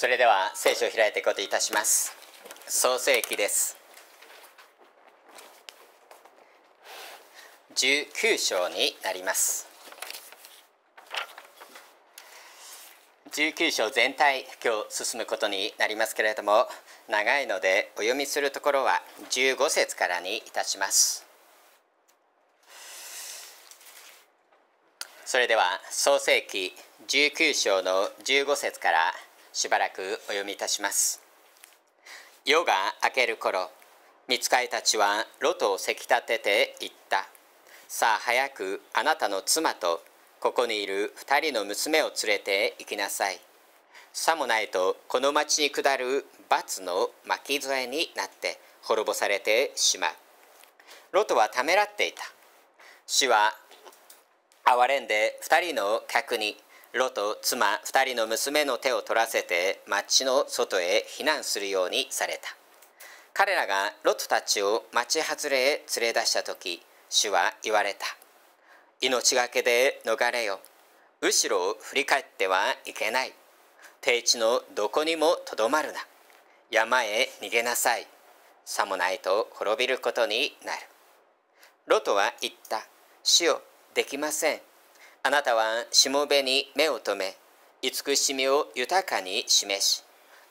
それでは聖書を開いていくこといたします創世記です19章になります19章全体今日進むことになりますけれども長いのでお読みするところは15節からにいたしますそれでは創世記19章の15節からしばらくお読みいたします夜が明ける頃見つかいたちはロトをせき立てて言ったさあ早くあなたの妻とここにいる2人の娘を連れて行きなさいさもないとこの町に下る罰の巻き添えになって滅ぼされてしまうロトはためらっていた死は憐れんで2人の客にロと妻2人の娘の手を取らせて町の外へ避難するようにされた彼らがロトたちを町外れへ連れ出した時主は言われた命がけで逃れよ後ろを振り返ってはいけない低地のどこにもとどまるな山へ逃げなさいさもないと滅びることになるロトは言った主よできませんあなたはしもべに目を留め慈しみを豊かに示し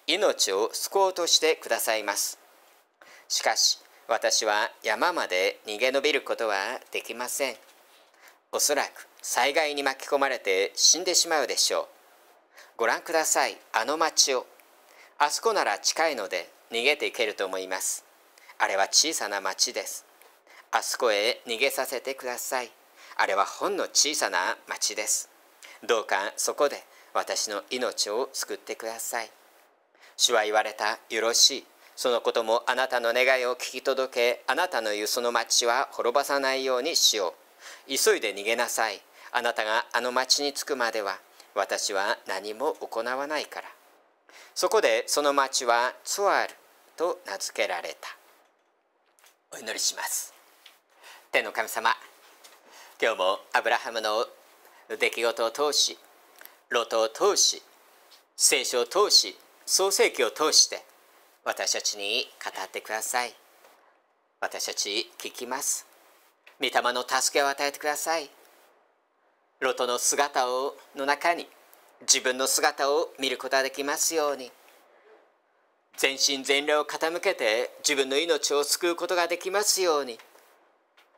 命を救おうとしてくださいますしかし私は山まで逃げ延びることはできませんおそらく災害に巻き込まれて死んでしまうでしょうご覧くださいあの町をあそこなら近いので逃げていけると思いますあれは小さな町ですあそこへ逃げさせてくださいあれはほんの小さな町ですどうかそこで私の命を救ってください主は言われたよろしいそのこともあなたの願いを聞き届けあなたの言うその町は滅ばさないようにしよう急いで逃げなさいあなたがあの町に着くまでは私は何も行わないからそこでその町はツアールと名付けられたお祈りします天の神様今日もアブラハムの出来事を通し路頭を通し聖書を通し創世記を通して私たちに語ってください私たち聞きます御霊の助けを与えてくださいロトの姿をの中に自分の姿を見ることができますように全身全霊を傾けて自分の命を救うことができますように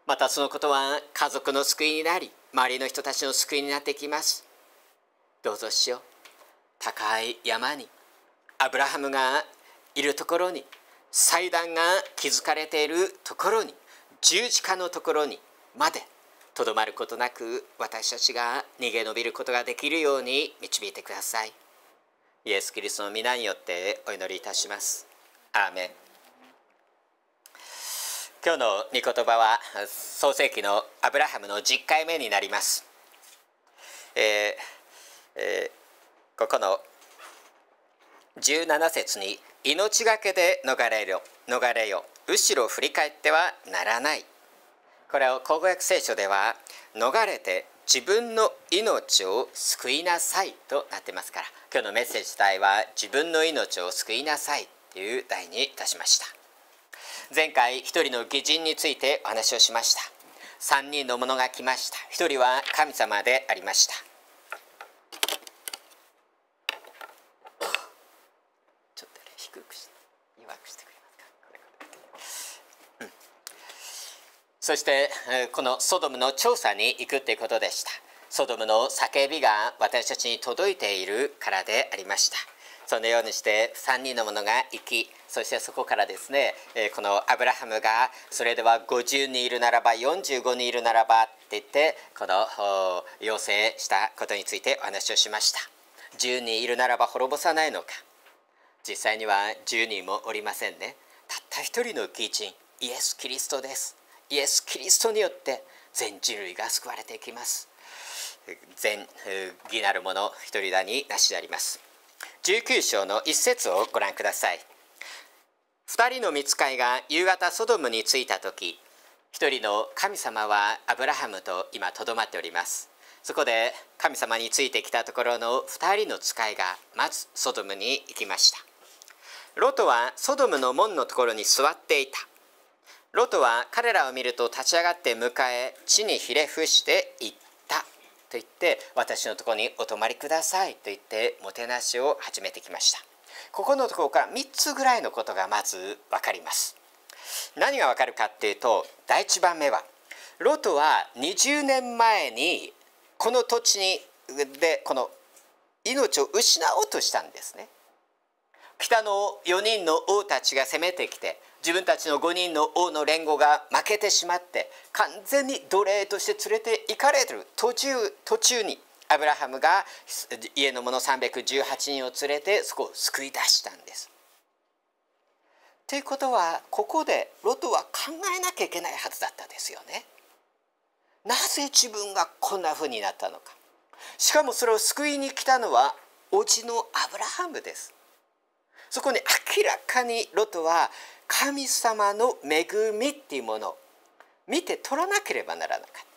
またそのことは家族の救いになり周りの人たちの救いになってきますどうぞしよう高い山にアブラハムがいるところに祭壇が築かれているところに十字架のところにまでとどまることなく私たちが逃げ延びることができるように導いてくださいイエス・キリストの皆によってお祈りいたしますアーメン今日の御言葉は創世記のアブラハムの10回目になります、えーえー、ここの17節に「命がけで逃れよ逃れよ後ろ振り返ってはならない」これを口語訳聖書では「逃れて自分の命を救いなさい」となってますから今日のメッセージ題は「自分の命を救いなさい」という題にいたしました。前回一人の義人についてお話をしました3人の者が来ました1人は神様でありましたちょっと低くして弱くしてくれますか、うん、そしてこのソドムの調査に行くということでしたソドムの叫びが私たちに届いているからでありましたそのようにして三人の者が行きそしてそこからですね、えこのアブラハムがそれでは50人いるならば45人いるならばって言ってこの要請したことについてお話をしました10人いるならば滅ぼさないのか実際には10人もおりませんねたった一人の義人イエス・キリストですイエス・キリストによって全人類が救われていきます全義なる者一人だになしであります19章の一節をご覧ください2人の見つかいが夕方ソドムに着いた時1人の神様はアブラハムと今とどまっておりますそこで神様についてきたところの2人の使いがまずソドムに行きましたロトはソドムの門のところに座っていたロトは彼らを見ると立ち上がって迎え地にひれ伏していったと言って私のところにお泊まりくださいと言ってもてなしを始めてきましたここのところから3つぐらいのことがまず分かります何が分かるかっていうと第1番目はロトは20年前にこの土地にでこの命を失おうとしたんですね北の4人の王たちが攻めてきて自分たちの5人の王の連合が負けてしまって完全に奴隷として連れて行かれてる途中途中にアブラハムが家の者318人を連れてそこを救い出したんです。ということはここでロトは考えなきゃいけないはずだったですよね。なぜ自分がこんな風になったのか。しかもそれを救いに来たのは叔父のアブラハムです。そこに明らかにロトは神様の恵みっていうものを見て取らなければならなかった。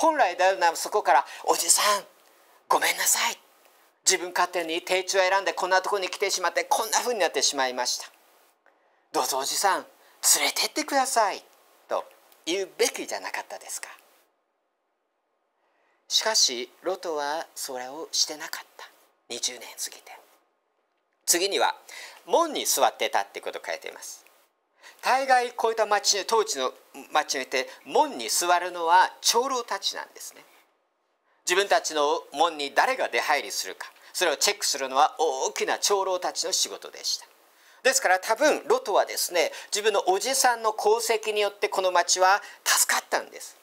本来だならそこから「おじさんごめんなさい」自分勝手に定置を選んでこんなとこに来てしまってこんなふうになってしまいましたどうぞおじさん連れてってくださいと言うべきじゃなかったですかしかしロトはそれをしてなかった20年過ぎて次には門に座ってたってこと書いています大概こういった町に当時の町にいて門に座るのは長老たちなんですね自分たちの門に誰が出入りするかそれをチェックするのは大きな長老たちの仕事でしたですから多分ロトはですね自分のおじさんの功績によってこの町は助かったんです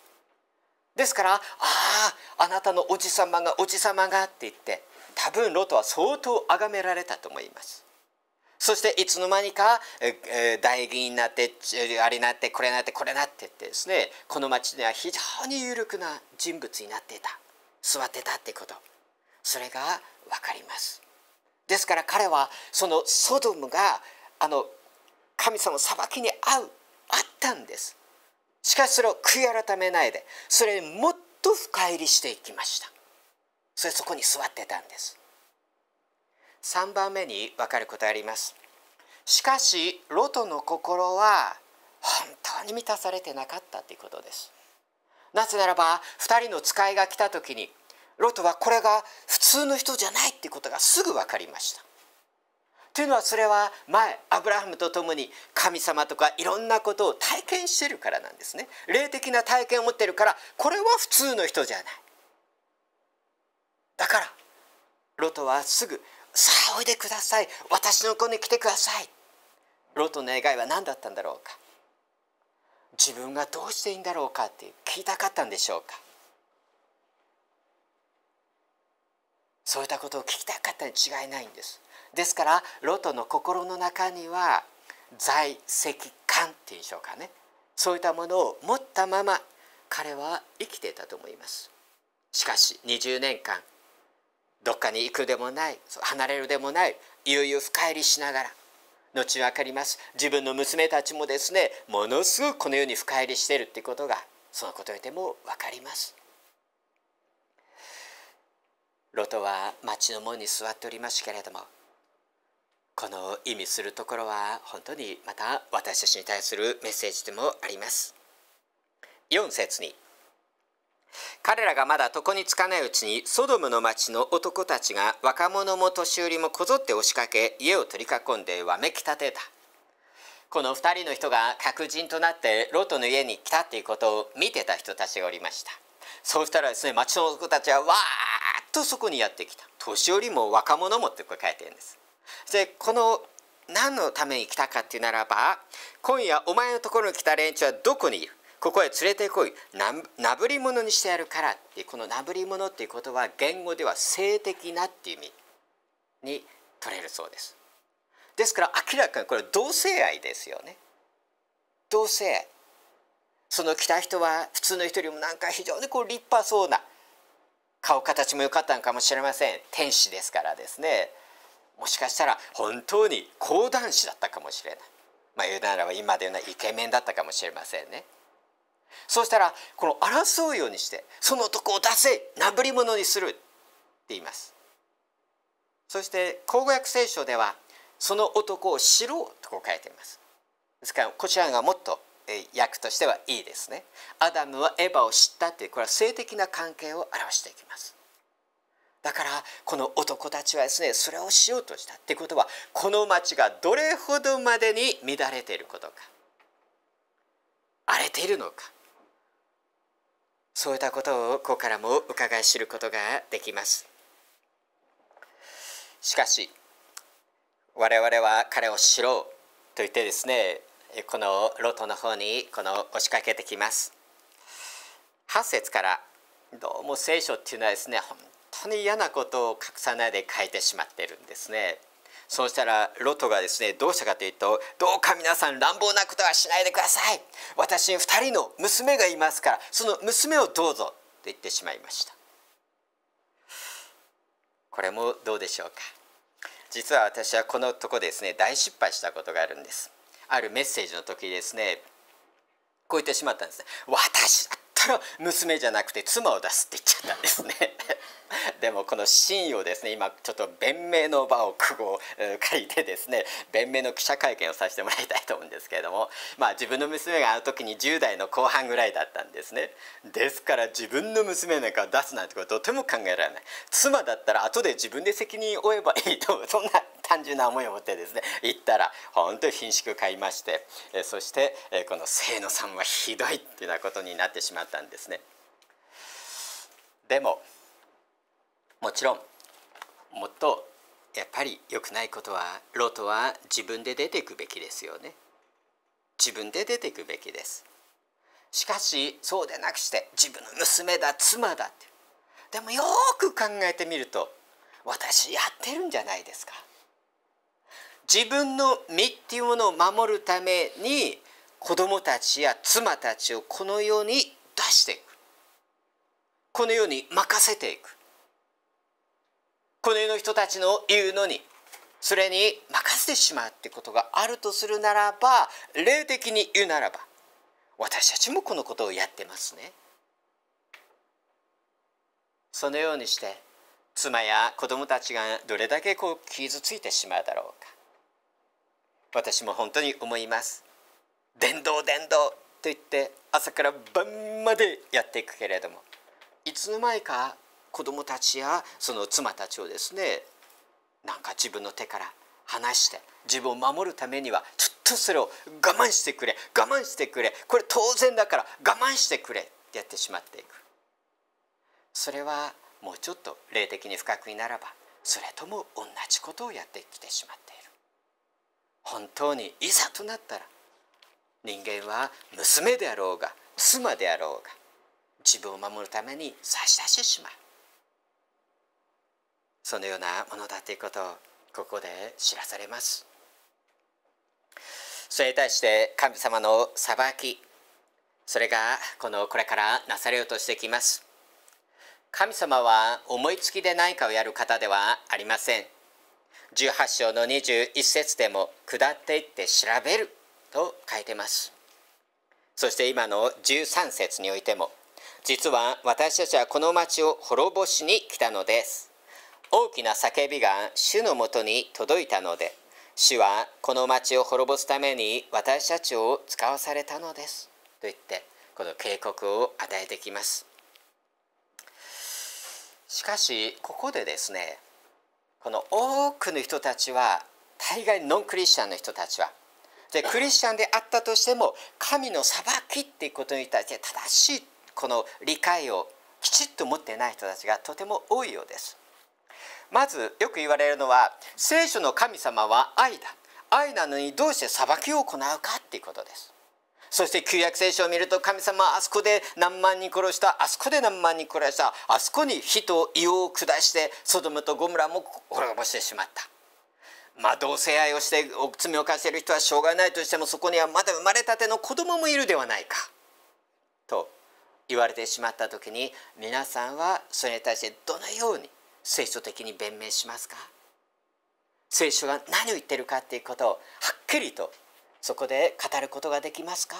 ですから「あああなたのおじ様がおじ様が」って言って多分ロトは相当崇められたと思いますそしていつの間にか、代大議員になってあれになってこれになってこれになってってですねこの町には非常に有力な人物になっていた座ってたってことそれが分かります。ですから彼はそのソドムがあの神様の裁きに遭うあったんです。しかしそれを悔い改めないでそれにもっと深入りしていきました。それそこに座ってたんです。3番目にわかることありますしかしロトの心は本当に満たされてなかったということですなぜならば2人の使いが来た時にロトはこれが普通の人じゃないっていうことがすぐ分かりましたというのはそれは前アブラハムと共に神様とかいろんなことを体験してるからなんですね霊的な体験を持ってるからこれは普通の人じゃないだからロトはすぐさあおいでください私の子に来てくださいロトの願いは何だったんだろうか自分がどうしていいんだろうかって聞いたかったんでしょうかそういったことを聞きたかったに違いないんですですからロトの心の中には在籍感っていうんでしょうかねそういったものを持ったまま彼は生きていたと思いますしかし20年間どっかに行くでもない離れるでもない悠々深入りしながら後分かります自分の娘たちもですねものすごくこの世に深入りしているってことがそのことにでも分かります。ロトは町の門に座っておりますけれどもこの意味するところは本当にまた私たちに対するメッセージでもあります。4節に「彼らがまだ床につかないうちにソドムの町の男たちが若者も年寄りもこぞって押しかけ家を取り囲んでわめきたてたこの2人の人が客人となってロトの家に来たっていうことを見てた人たちがおりましたそうしたらですね町の男たちはわーっとそこにやってきた年寄りも若者もってこ書いてるんですでこの何のために来たかっていうならば今夜お前のところに来た連中はどこにいるここへ連れてこいなぶり者にしてやるからってこのなぶり者っていうことは言語では性的なっていう意味に取れるそうですですから明らかにこれ同性愛ですよね同性愛その来た人は普通の人よりもなんか非常にこう立派そうな顔形も良かったのかもしれません天使ですからですねもしかしたら本当に講談師だったかもしれないまあ言うならば今で言うのはイケメンだったかもしれませんねそうしたらこの争うようにしてその男を出せ殴り者にするって言いますそして口語訳聖書ではその男を知ろうとこう書いていますですからこちらがもっと訳としてはいいですねアダムはエヴァを知ったっていうこれは性的な関係を表していきますだからこの男たちはですねそれをしようとしたってことはこの町がどれほどまでに乱れていることか荒れているのかそういったことをここからも伺い知ることができますしかし我々は彼を知ろうと言ってですねこのロトの方にこの押しかけてきます8節からどうも聖書っていうのはですね本当に嫌なことを隠さないで書いてしまってるんですねそうしたらロトがですねどうしたかというとどうか皆さん乱暴なことはしないでください私に2人の娘がいますからその娘をどうぞと言ってしまいましたこれもどうでしょうか実は私はこのとこですね大失敗したことがあるんですあるメッセージの時ですねこう言ってしまったんですね私だから娘じゃなくて妻を出すって言っちゃったんですね でもこの真意をですね今ちょっと弁明の場を苦を借りてですね弁明の記者会見をさせてもらいたいと思うんですけれどもまあ自分の娘があの時に10代の後半ぐらいだったんですねですから自分の娘なんか出すなんてこととても考えられない妻だったら後で自分で責任を負えばいいと そんな単純な思いを持ってですね行ったら本当に貧縮買いましてそしてこの清野さんはひどいっていうようなことになってしまったたんですね。でももちろんもっとやっぱり良くないことはロトは自分で出ていくべきですよね。自分で出ていくべきです。しかしそうでなくして自分の娘だ妻だってでもよく考えてみると私やってるんじゃないですか。自分の身っていうものを守るために子供たちや妻たちをこの世に出していくこの世に任せていくこの世の人たちの言うのにそれに任せてしまうってことがあるとするならば霊的に言うならば私たちもこのことをやってますね。そのようにして妻や子供たちがどれだけこう傷ついてしまうだろうか私も本当に思います。伝道伝道と言って朝から晩までやっていくけれどもいつの間にか子供たちやその妻たちをですねなんか自分の手から離して自分を守るためにはちょっとそれを我慢してくれ我慢してくれこれ当然だから我慢してくれってやってしまっていくそれはもうちょっと霊的に深くにならばそれとも同じことをやってきてしまっている本当にいざとなったら人間は娘であろうが妻であろうが自分を守るために差し出してしまうそのようなものだということをここで知らされますそれに対して神様の裁きそれがこのこれからなされようとしてきます神様は思いつきで何かをやる方ではありません18章の21節でも下っていって調べると書いてますそして今の13節においても実は私たちはこの町を滅ぼしに来たのです大きな叫びが主のもとに届いたので主はこの町を滅ぼすために私たちを使わされたのですと言ってこの警告を与えてきますしかしここでですねこの多くの人たちは大概ノンクリスチャンの人たちはでクリスチャンであったとしても神の裁きっていうことに対して正しいこの理解をきちっと持ってない人たちがとても多いようです。まずよく言われるのは聖書の神様は愛だ愛なのにどうして裁きを行うかっていうことです。そして旧約聖書を見ると神様はあそこで何万人殺したあそこで何万人殺したあそこに火と硫黄を下してソドムとゴムラも滅ぼしてしまったまあ、同性愛をして罪を犯している人はしょうがないとしてもそこにはまだ生まれたての子供もいるではないかと言われてしまった時に皆さんはそれに対してどのように聖書的に弁明しますか聖書が何を言ってるかっていうことをはっきりとそこで語ることができますか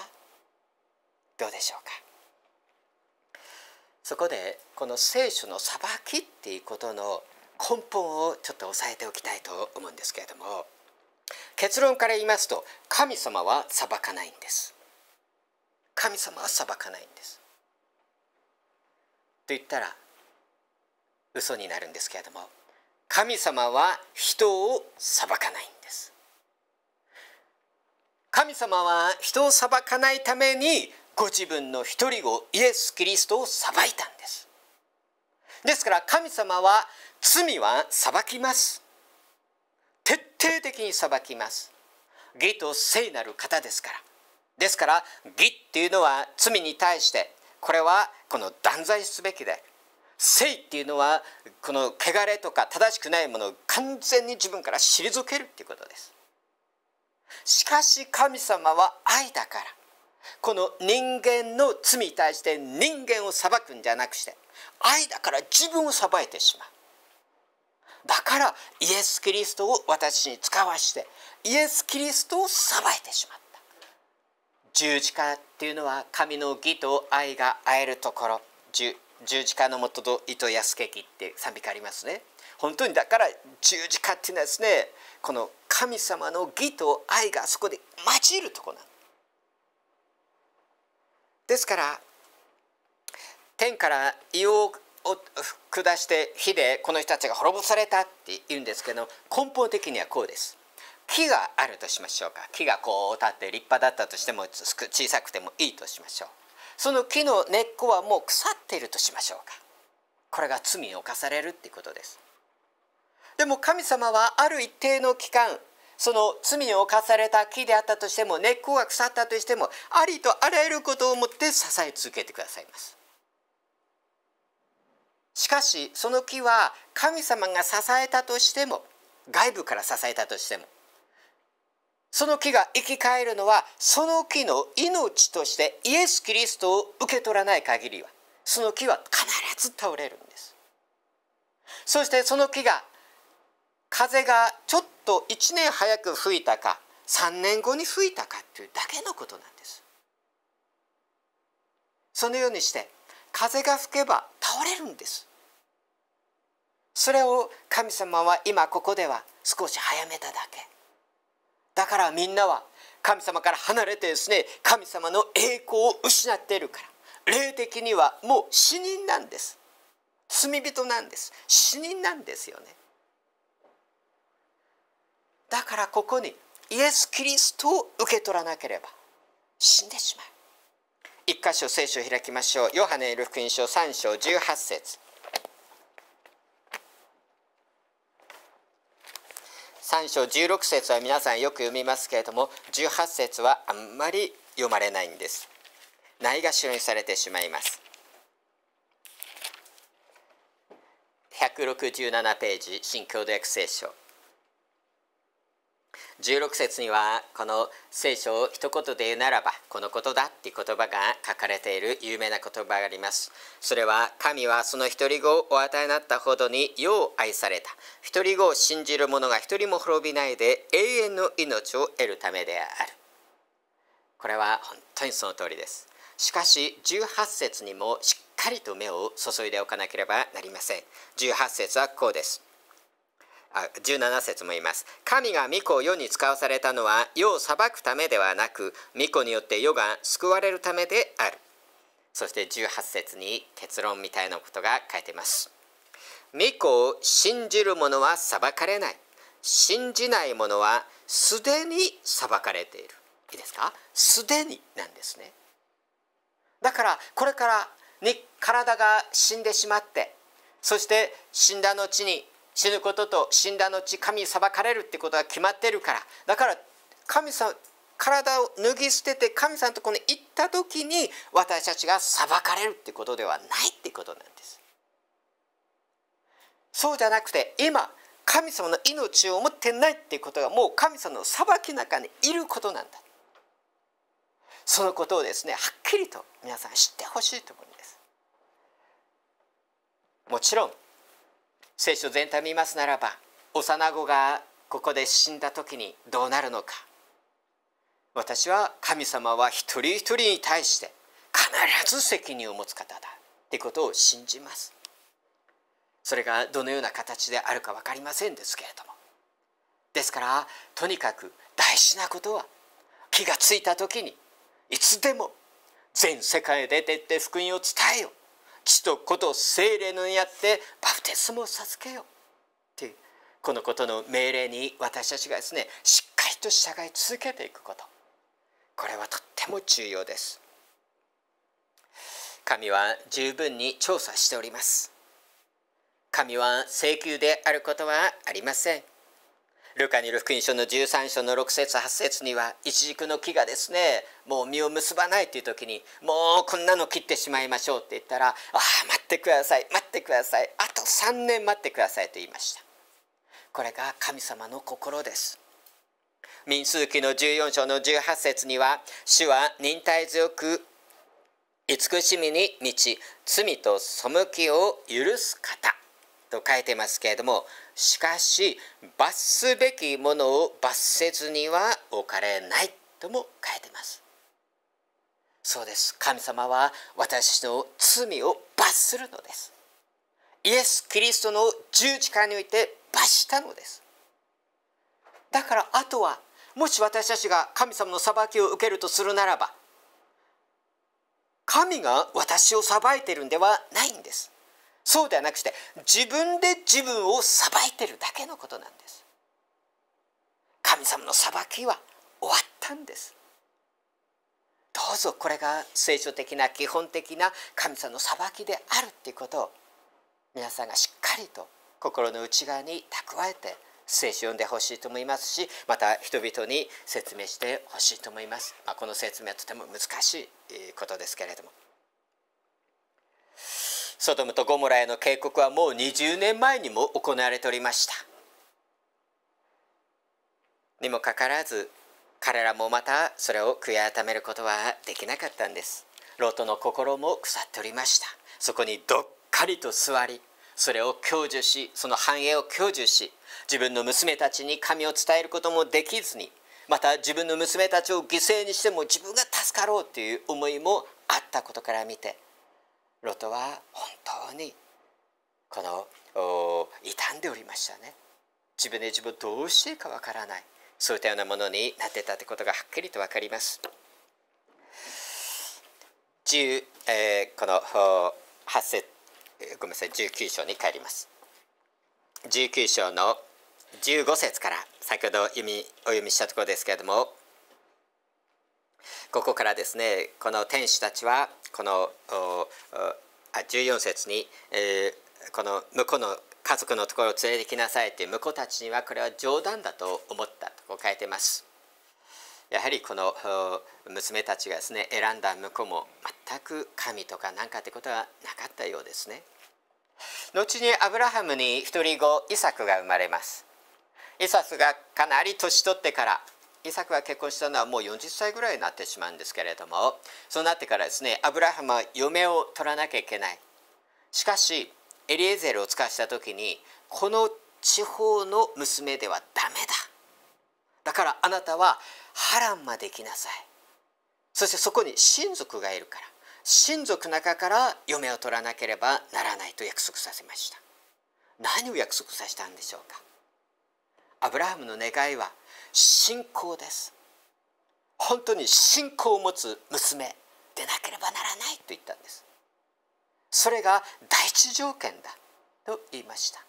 どうでしょうかそこでこの聖書の裁きっていうことの根本をちょっと押さえておきたいと思うんですけれども結論から言いますと神様は裁かないんです神様は裁かないんですと言ったら嘘になるんですけれども神様は人を裁かないんです神様は人を裁かないためにご自分の一人をイエス・キリストを裁いたんですですから神様は罪は裁きます徹底的に裁きます義と聖なる方ですからですから義っていうのは罪に対してこれはこの断罪すべきで聖っていうのはこの汚れとか正しくないものを完全に自分から退けるっていうことですしかし神様は愛だからこの人間の罪に対して人間を裁くんじゃなくして愛だから自分を裁いてしまうだからイエス・キリストを私に使わしてイエス・キリストを裁いてしまった十字架っていうのは神の義と愛が会えるところ十字架のもとと糸安けきって賛美歌ありますね本当にだから十字架っていうのはですねこの神様の義と愛がそこで交じるとこなんですから天から硫黄を下して火でこの人たちが滅ぼされたって言うんですけど根本的にはこうです木があるとしましょうか木がこう立って立派だったとしても小さくてもいいとしましょうその木の根っこはもう腐っているとしましょうかこれが罪を犯されるっていうことですでも神様はある一定の期間その罪を犯された木であったとしても根っこが腐ったとしてもありとあらゆることをもって支え続けてくださいますしかしその木は神様が支えたとしても外部から支えたとしてもその木が生き返るのはその木の命としてイエス・キリストを受け取らない限りはその木は必ず倒れるんですそしてその木が風がちょっと1年早く吹いたか3年後に吹いたかというだけのことなんですそのようにして風が吹けば倒れるんですそれを神様は今ここでは少し早めただけだからみんなは神様から離れてですね神様の栄光を失っているから霊的にはもう死人なんです罪人なんです死人なんですよねだからここにイエス・キリストを受け取らなければ死んでしまう一箇所聖書を開きましょうヨハネエル福音書3章18節3章16節は皆さんよく読みますけれども18節はあんまり読まれないんですないがしろにされてしまいます167ページ新共同訳聖書16節にはこの聖書を一言で言うならばこのことだっていう言葉が書かれている有名な言葉がありますそれは神はその一人子をお与えになったほどによう愛された一人子を信じる者が一人も滅びないで永遠の命を得るためであるこれは本当にその通りですしかし18節にもしっかりと目を注いでおかなければなりません18節はこうです17節も言います神が御子を世に使わされたのは世を裁くためではなく御子によって世が救われるためであるそして18節に結論みたいなことが書いています御子を信じる者は裁かれない信じない者はすでに裁かれているいいですかすでになんですねだからこれからに体が死んでしまってそして死んだ後に死ぬことと死んだ後神に裁かれるってことが決まってるからだから神様体を脱ぎ捨てて神さんところに行った時に私たちが裁かれるってことではないってことなんです。そうじゃなくて今神様の命を持ってないっていうことがもう神様の裁きの中にいることなんだそのことをですねはっきりと皆さん知ってほしいと思うんですもちろん聖書全体見ますならば幼子がここで死んだ時にどうなるのか私は神様は一人一人に対して必ず責任を持つ方だということを信じますそれがどのような形であるか分かりませんですけれどもですからとにかく大事なことは気がついた時にいつでも全世界で出て福音を伝えよう父と子と精霊のにあってバプテスマを授けよっていうこのことの命令に私たちがですねしっかりと従い続けていくことこれはとっても重要です神は十分に調査しております神は請求であることはありませんルカによる福音書の13章の6節8節にはイチジクの木がですねもう実を結ばないっていう時にもうこんなの切ってしまいましょうって言ったら「ああ待ってください待ってくださいあと3年待ってください」と言いましたこれが神様の心です民数記の14章の18節には「主は忍耐強く慈しみに満ち罪と背きを許す方」と書いてますけれどもしかし罰すべきものを罰せずには置かれないとも書いてますそうです神様は私の罪を罰するのですイエス・キリストの十字架において罰したのですだからあとはもし私たちが神様の裁きを受けるとするならば神が私を裁いてるんではないんですそうではなくして自分で自分を裁いてるだけのことなんです神様の裁きは終わったんですどうぞこれが聖書的な基本的な神様の裁きであるっていうことを皆さんがしっかりと心の内側に蓄えて聖書を読んでほしいと思いますしまた人々に説明してほしいと思います、まあ、この説明はとても難しいことですけれども。ソドムとゴモラへの警告はもう20年前にも行われておりましたにもかかわらず彼らもまたそれを悔い改めることはできなかったんですロトの心も腐っておりましたそこにどっかりと座りそれを享受しその繁栄を享受し自分の娘たちに神を伝えることもできずにまた自分の娘たちを犠牲にしても自分が助かろうという思いもあったことから見てロトは本当にこの傷んでおりましたね自分で自分どうしていいかわからないそういったようなものになってたってことがはっきりとわかります1えー、この八節ごめんなさい19章に帰ります19章の15節から先ほど読みお読みしたところですけれどもここからですねこの天使たちはこの14節に、えー、この向こうの家族のところを連れてきなさいって向こうたちにはこれは冗談だと思ったとこう書いてます。やはりこの娘たちがですね選んだ向こうも全く神とか何かってことはなかったようですね。後にアブラハムに一人子イサクが生まれます。イサクがかなり年取ってからイサクは結婚したのはもう40歳ぐらいになってしまうんですけれどもそうなってからですねアブラハムは嫁を取らなきゃいけないしかしエリエゼルを使わした時にこの地方の娘ではダメだだからあなたは波乱まで行きなさいそしてそこに親族がいるから親族の中から嫁を取らなければならないと約束させました何を約束させたんでしょうかアブラハムの願いは信仰です本当に信仰を持つ娘でなければならないと言ったんですそれが第一条件だと言いました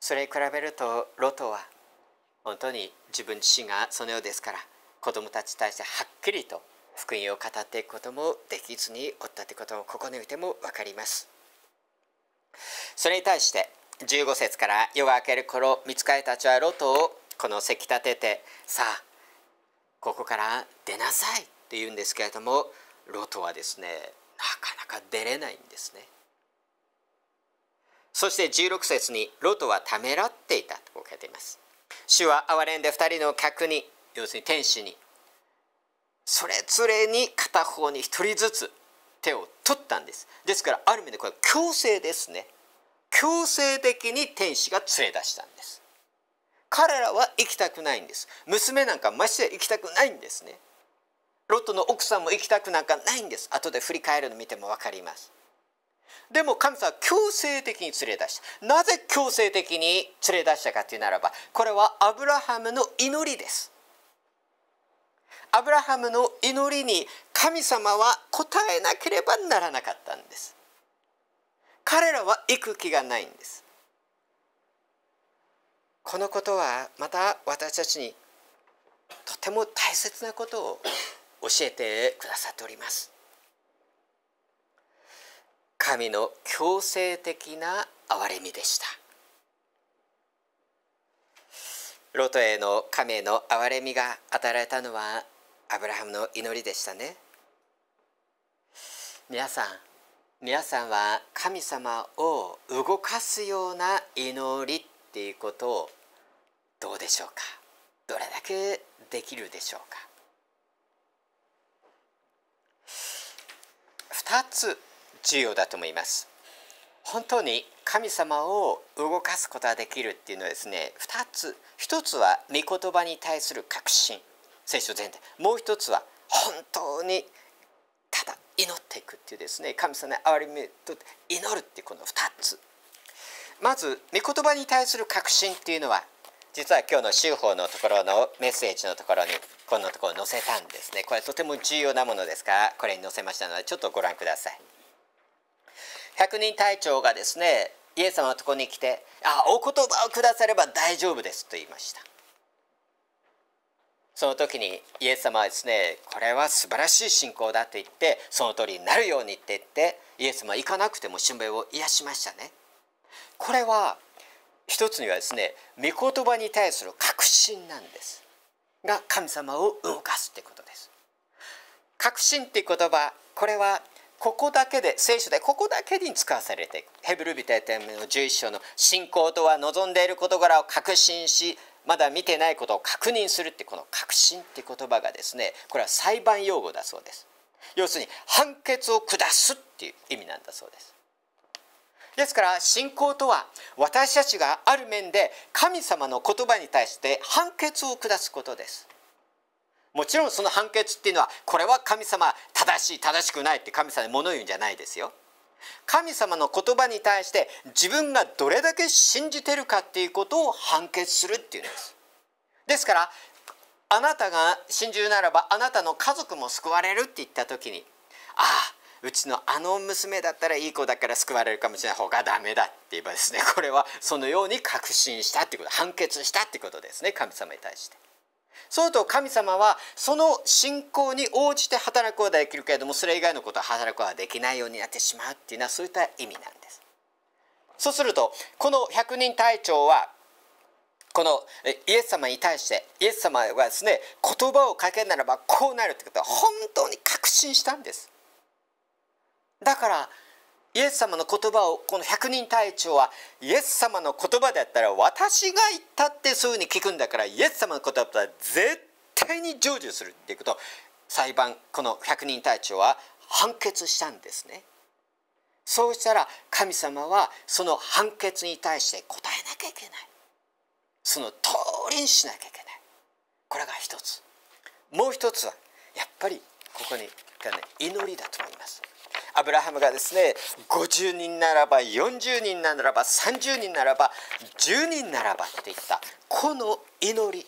それに比べるとロトは本当に自分自身がそのようですから子どもたちに対してはっきりと福音を語っていくこともできずにおったということもここにおいても分かりますそれに対して15節から夜が明ける頃見つかりたちはロトをこのせき立ててさあここから出なさいって言うんですけれどもロトはですねなかなか出れないんですね。そして16節にロトはためらっていたと書いています。主は憐れんで2人の客に要するに天使にそれぞれに片方に1人ずつ手を取ったんです。ですからある意味でこれ強制ですね。強制的に天使が連れ出したんです。彼らは行きたくないんです娘なんかまして行きたくないんですねロットの奥さんも行きたくなんかないんです後で振り返るの見ても分かりますでも神様は強制的に連れ出したなぜ強制的に連れ出したかというならばこれはアブラハムの祈りですアブラハムの祈りに神様は応えなければならなかったんです彼らは行く気がないんですこのことはまた私たちにとても大切なことを教えてくださっております神の強制的な憐れみでしたロトへの神への憐れみが与えられたのはアブラハムの祈りでしたね皆さん皆さんは神様を動かすような祈りっていうことをどうでしょうかどれだけできるでしょうか二つ重要だと思います本当に神様を動かすことができるっていうのはですね二つ一つは御言葉に対する確信聖書全体もう一つは本当にただ祈っていくっていうですね神様の憐れみと祈るっていうこの二つまず御言葉に対する確信っていうのは実は今日の修法のところのメッセージのところにこのところ載せたんですねこれとても重要なものですからこれに載せましたのでちょっとご覧ください百人隊長がですねイエス様のところに来て「あお言葉を下されば大丈夫です」と言いましたその時にイエス様はですねこれは素晴らしい信仰だと言ってその通りになるようにって言ってイエス様は行かなくてもしもべを癒しましたねこれは一つにはですね御言葉に対する確信なんですが神様を動かすってことです確信っていう言葉これはここだけで聖書でここだけに使わされていくヘブル人への11章の信仰とは望んでいる事柄を確信しまだ見てないことを確認するってこの確信って言葉がですねこれは裁判用語だそうです要するに判決を下すっていう意味なんだそうですですから信仰とは私たちがある面で神様の言葉に対して判決を下すことですもちろんその判決っていうのはこれは神様正しい正しくないって神様に物言うんじゃないですよ神様の言葉に対して自分がどれだけ信じてるかっていうことを判決するっていうんですですからあなたが信じるならばあなたの家族も救われるって言った時にああうちのあの娘だったらいい子だから救われるかもしれない方がダメだって言えばですね これはそのように確信したってこと判決したってことですね神様に対して。そうと神様はその信仰に応じて働くことはできるけれどもそれ以外のことは働くことはできないようになってしまうっていうのはそういった意味なんです。そうするとこの百人隊長はこのイエス様に対してイエス様がですね言葉をかけるならばこうなるってことは本当に確信したんです。だからイエス様の言葉をこの百人隊長はイエス様の言葉だったら私が言ったってそういうふうに聞くんだからイエス様の言葉は絶対に成就するっていうことを裁判この百人隊長は判決したんですね。そうしたら神様はその判決に対して答えなきゃいけないその通りにしなきゃいけないこれが一つもう一つはやっぱりここに、ね、祈りだと思います。アブラハムがですね50人ならば40人ならば30人ならば10人ならばって言ったこの祈り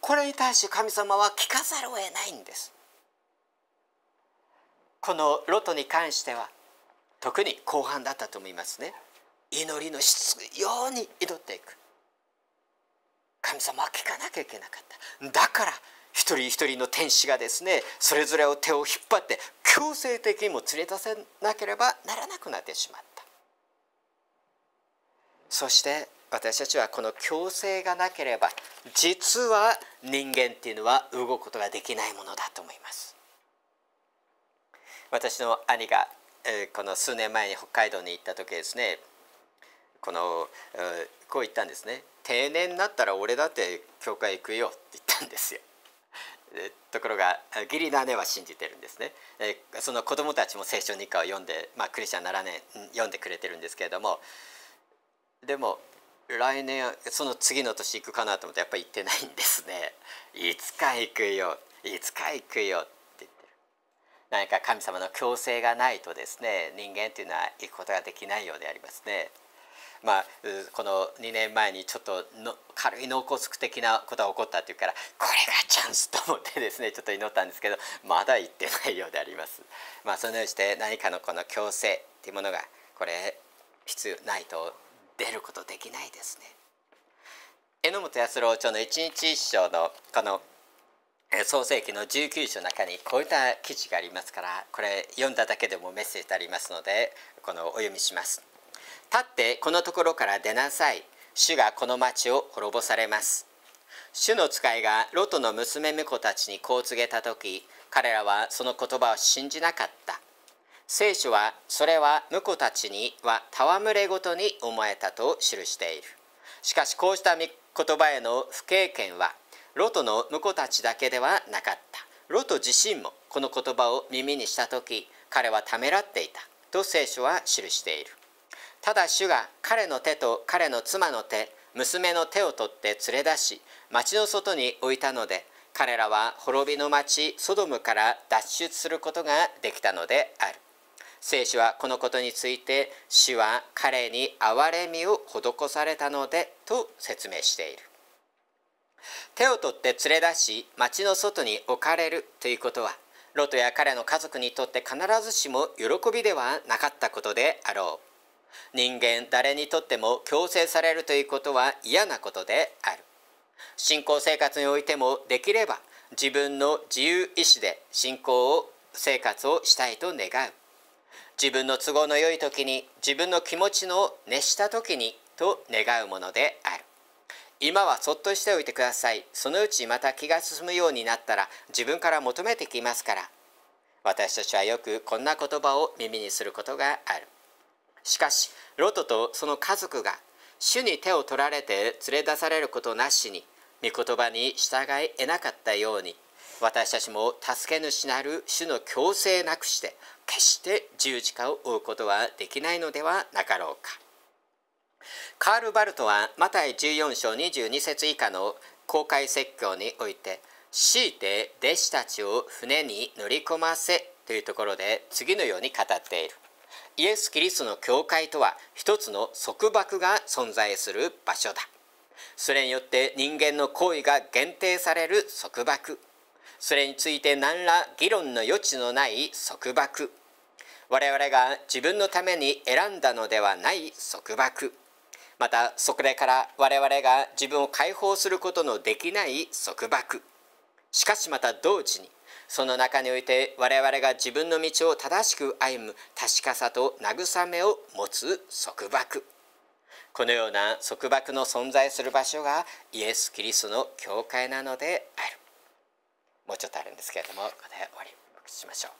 これに対して神様は聞かざるを得ないんですこのロトに関しては特に後半だったと思いますね祈りの質ように祈っていく神様は聞かなきゃいけなかっただから一人一人の天使がですねそれぞれを手を引っ張って強制的にも連れ出せなければならなくなってしまったそして私たちはこの強制がなければ実は人間っていうのは動くことができないものだと思います私の兄が、えー、この数年前に北海道に行った時ですねこの、えー、こう言ったんですね定年になったら俺だって教会行くよって言ったんですよえところが義理の姉は信じてるんですね、えその子供たちも聖書日課を読んで、まあ、クリスチャンならね読んでくれてるんですけれどもでも来年その次の年行くかなと思ってやっぱり行ってないんですねいつか行くよいつか行くよって言ってる何か神様の強制がないとですね人間っていうのは行くことができないようでありますね。まあ、この2年前にちょっと軽い脳梗塞的なことが起こったっていうからこれがチャンスと思ってですねちょっと祈ったんですけどまだ行ってないようであります。まあ、そのようにして何かのこの強制っていうものがこれ必要ないと出ることできないですね。榎本康郎町の一日一章のこの創世記の19章の中にこういった記事がありますからこれ読んだだけでもメッセージありますのでこのお読みします。立ってこのところから出なさい主がこの町を滅ぼされます主の使いがロトの娘婿たちにこう告げた時彼らはその言葉を信じなかった聖書はそれは婿たちには戯れごとに思えたと記しているしかしこうした言葉への不経験はロトの婿たちだけではなかったロト自身もこの言葉を耳にした時彼はためらっていたと聖書は記しているただ主が彼の手と彼の妻の手娘の手を取って連れ出し町の外に置いたので彼らは滅びの町ソドムから脱出することができたのである聖書はこのことについて主は彼に憐れみを施されたのでと説明している手を取って連れ出し町の外に置かれるということはロトや彼の家族にとって必ずしも喜びではなかったことであろう人間誰にとっても強制されるということは嫌なことである信仰生活においてもできれば自分の自由意志で信仰を生活をしたいと願う自分の都合の良い時に自分の気持ちの熱した時にと願うものである今はそっとしておいてくださいそのうちまた気が進むようになったら自分から求めてきますから私たちはよくこんな言葉を耳にすることがあるしかしロトとその家族が主に手を取られて連れ出されることなしに御言葉に従い得なかったように私たちも助け主なる主の強制なくして決して十字架を追うことはできないのではなかろうかカール・バルトはマタイ14章22節以下の公開説教において強いて弟子たちを船に乗り込ませというところで次のように語っているイエス・キリストの教会とは一つの束縛が存在する場所だそれによって人間の行為が限定される束縛それについて何ら議論の余地のない束縛我々が自分のために選んだのではない束縛またそこから我々が自分を解放することのできない束縛しかしまた同時にその中において我々が自分の道を正しく歩む確かさと慰めを持つ束縛このような束縛の存在する場所がイエス・キリストの教会なのであるもうちょっとあるんですけれどもここで終わりしましょ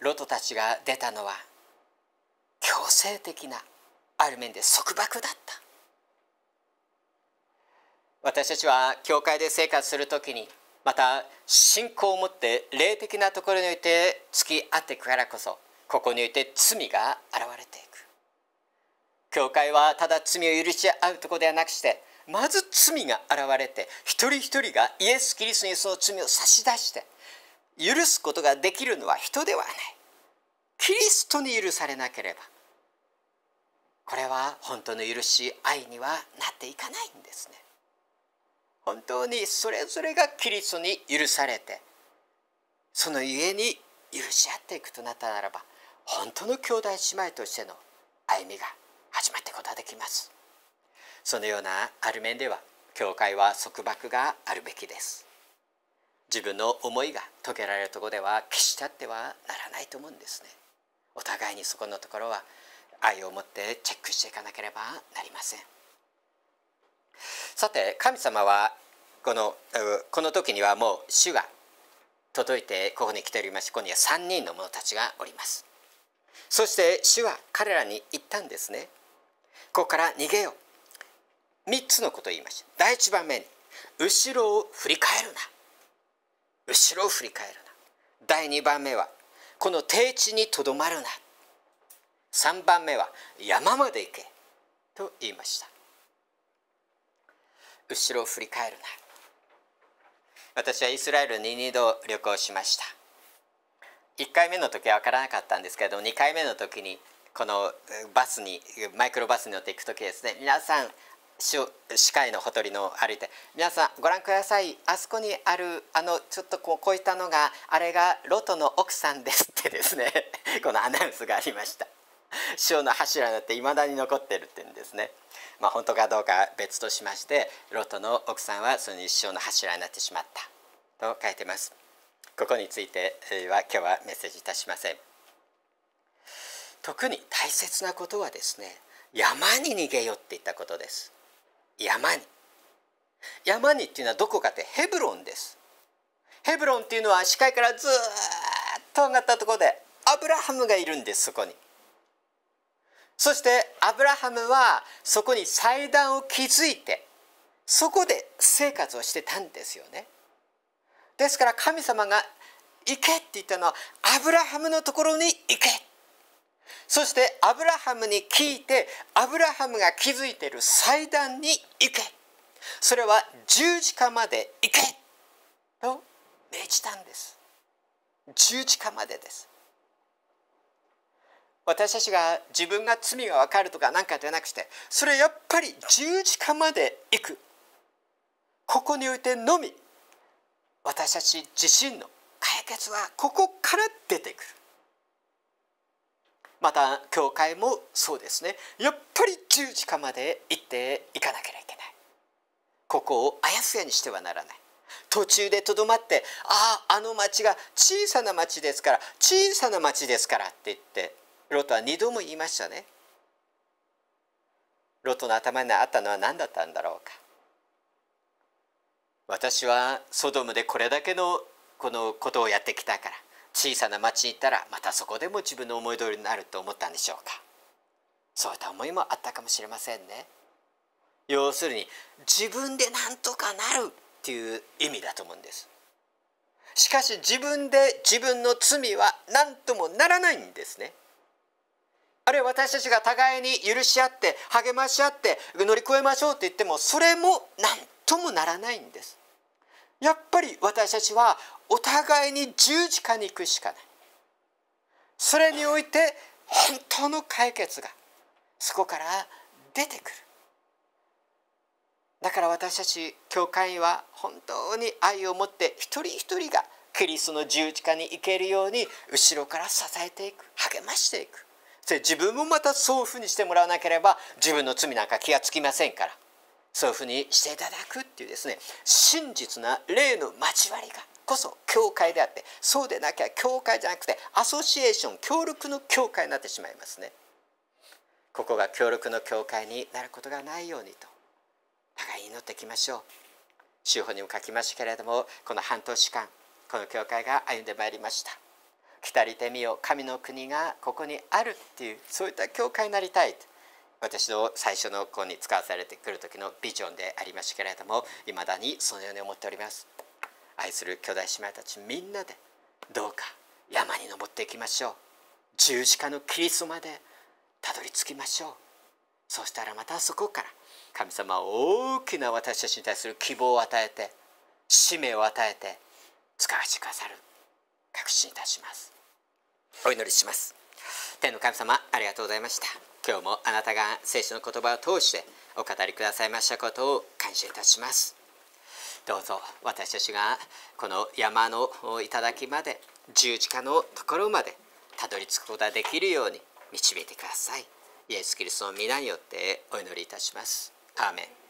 うロトたちが出たのは強制的なある面で束縛だった私たちは教会で生活する時にまた信仰を持って霊的なところにおいて付き合っていくからこそここにおいて罪が現れていく教会はただ罪を許し合うとこではなくしてまず罪が現れて一人一人がイエス・キリストにその罪を差し出して許すことができるのは人ではないキリストに許されなければこれは本当の許し愛にはなっていかないんですね本当にそれぞれがキリストに許されてそのゆえに許し合っていくとなったならば本当の兄弟姉妹としての歩みが始まっていくことができますそのようなある面では教会は束縛があるべきです自分の思いが解けられるとこでは決してあってはならないと思うんですねお互いにそこのところは愛を持ってチェックしていかなければなりませんさて神様はこのこの時にはもう主が届いてここに来ておりましてここには3人の者たちがおりますそして主は彼らに言ったんですねここから逃げよう3つのことを言いました第1番目に後ろを振り返るな後ろを振り返るな第2番目はこの低地にとどまるな3番目は山まで行けと言いました後ろを振り返るな私はイスラエルに2度旅行しました1回目の時は分からなかったんですけれども2回目の時にこのバスにマイクロバスに乗って行く時ですね皆さん歯科医のほとりの歩いて皆さんご覧くださいあそこにあるあのちょっとこうこういったのがあれがロトの奥さんですってですね このアナウンスがありました塩 の柱になっていまだに残ってるってうんですねまあ、本当かどうか別としましてロトの奥さんはその一生の柱になってしまったと書いてますここについては今日はメッセージいたしません特に大切なことはですね山に逃げよって言ったことです山に山にっていうのはどこかってヘブロンですヘブロンっていうのは視界からずっと上がったところでアブラハムがいるんですそこにそしてアブラハムはそこに祭壇を築いてそこで生活をしてたんですよね。ですから神様が「行け」って言ったのはアブラハムのところに行けそしてアブラハムに聞いてアブラハムが築いている祭壇に行けそれは十字架まで行けと命じたんです十字架までです私たちが自分が罪が分かるとか何かじゃなくしてそれやっぱり十字架まで行くここにおいてのみ私たち自身の解決はここから出てくるまた教会もそうですねやっぱり十字架まで行っていかなければいけないここをあやふやにしてはならない途中でとどまって「あああの町が小さな町ですから小さな町ですから」って言ってロトは2度も言いましたね。ロトの頭にあったのは何だったんだろうか。私はソドムでこれだけのこのことをやってきたから小さな町に行ったらまたそこでも自分の思い通りになると思ったんでしょうかそういった思いもあったかもしれませんね要するに自分でなんとかなるっていう意味だと思うんですしかし自分で自分の罪は何ともならないんですねあるいは私たちが互いに許し合って励まし合って乗り越えましょうって言ってもそれも何ともならないんですやっぱり私たちはお互いに十字架に行くしかないそれにおいて本当の解決がそこから出てくるだから私たち教会は本当に愛を持って一人一人がキリストの十字架に行けるように後ろから支えていく励ましていく自分もまたそういうふうにしてもらわなければ自分の罪なんか気がつきませんからそういうふうにしていただくっていうですね真実な霊の交わりがこそ教会であってそうでなきゃ教会じゃなくてアソシエーション協力の教会になってしまいますね。ここが協力の教会になることがないようにと互い祈っていきましょう。週法にも書きましたけれどもこの半年間この教会が歩んでまいりました。来たりてみよ神の国がここにあるっていうそういった教会になりたい私の最初の子に使わされてくる時のビジョンでありましたけれどもいまだにそのように思っております愛する巨大姉妹たちみんなでどうか山に登っていきましょう十字架のキリストまでたどり着きましょうそしたらまたそこから神様は大きな私たちに対する希望を与えて使命を与えて使わせてくださる確信いたしますお祈りします天の神様ありがとうございました今日もあなたが聖書の言葉を通してお語りくださいましたことを感謝いたしますどうぞ私たちがこの山の頂まで十字架のところまでたどり着くことができるように導いてくださいイエス・キリストの皆によってお祈りいたしますアーメン